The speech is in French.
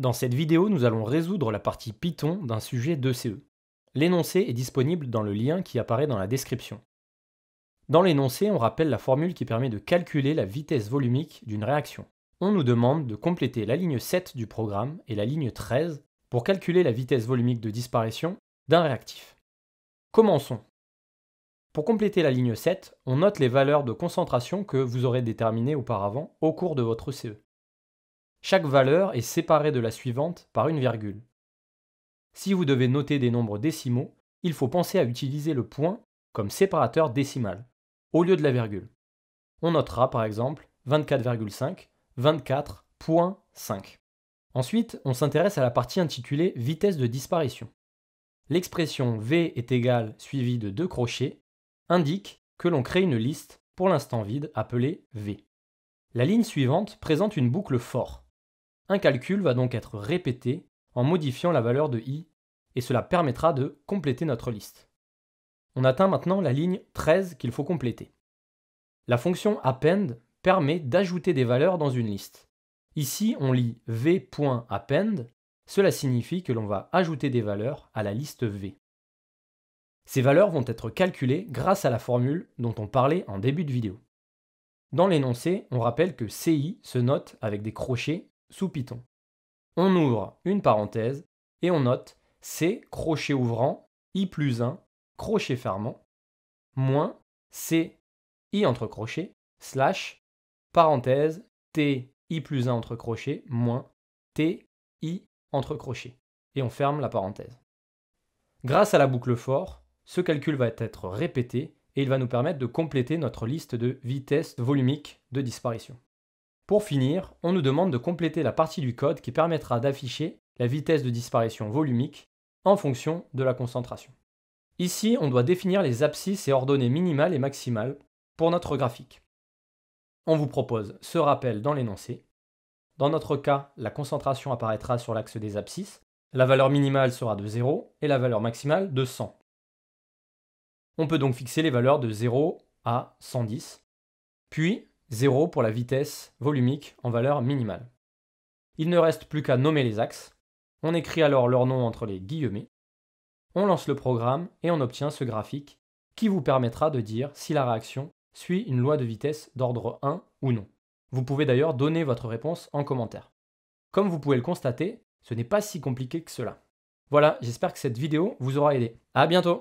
Dans cette vidéo, nous allons résoudre la partie Python d'un sujet de ce L'énoncé est disponible dans le lien qui apparaît dans la description. Dans l'énoncé, on rappelle la formule qui permet de calculer la vitesse volumique d'une réaction. On nous demande de compléter la ligne 7 du programme et la ligne 13 pour calculer la vitesse volumique de disparition d'un réactif. Commençons. Pour compléter la ligne 7, on note les valeurs de concentration que vous aurez déterminées auparavant au cours de votre CE. Chaque valeur est séparée de la suivante par une virgule. Si vous devez noter des nombres décimaux, il faut penser à utiliser le point comme séparateur décimal, au lieu de la virgule. On notera par exemple 24,5, 24.5. Ensuite, on s'intéresse à la partie intitulée vitesse de disparition. L'expression V est égale suivie de deux crochets indique que l'on crée une liste pour l'instant vide appelée V. La ligne suivante présente une boucle fort. Un calcul va donc être répété en modifiant la valeur de i, et cela permettra de compléter notre liste. On atteint maintenant la ligne 13 qu'il faut compléter. La fonction append permet d'ajouter des valeurs dans une liste. Ici, on lit v.append, cela signifie que l'on va ajouter des valeurs à la liste v. Ces valeurs vont être calculées grâce à la formule dont on parlait en début de vidéo. Dans l'énoncé, on rappelle que ci se note avec des crochets sous Python. On ouvre une parenthèse et on note C crochet ouvrant, I plus 1, crochet fermant, moins C, I entre crochets, slash, parenthèse, T, I plus 1 entre crochets, moins T, I entre crochets. Et on ferme la parenthèse. Grâce à la boucle for, ce calcul va être répété et il va nous permettre de compléter notre liste de vitesses volumiques de disparition. Pour finir, on nous demande de compléter la partie du code qui permettra d'afficher la vitesse de disparition volumique en fonction de la concentration. Ici, on doit définir les abscisses et ordonnées minimales et maximales pour notre graphique. On vous propose ce rappel dans l'énoncé. Dans notre cas, la concentration apparaîtra sur l'axe des abscisses, la valeur minimale sera de 0 et la valeur maximale de 100. On peut donc fixer les valeurs de 0 à 110. Puis, 0 pour la vitesse volumique en valeur minimale. Il ne reste plus qu'à nommer les axes, on écrit alors leur nom entre les guillemets, on lance le programme et on obtient ce graphique qui vous permettra de dire si la réaction suit une loi de vitesse d'ordre 1 ou non. Vous pouvez d'ailleurs donner votre réponse en commentaire. Comme vous pouvez le constater, ce n'est pas si compliqué que cela. Voilà, j'espère que cette vidéo vous aura aidé. À bientôt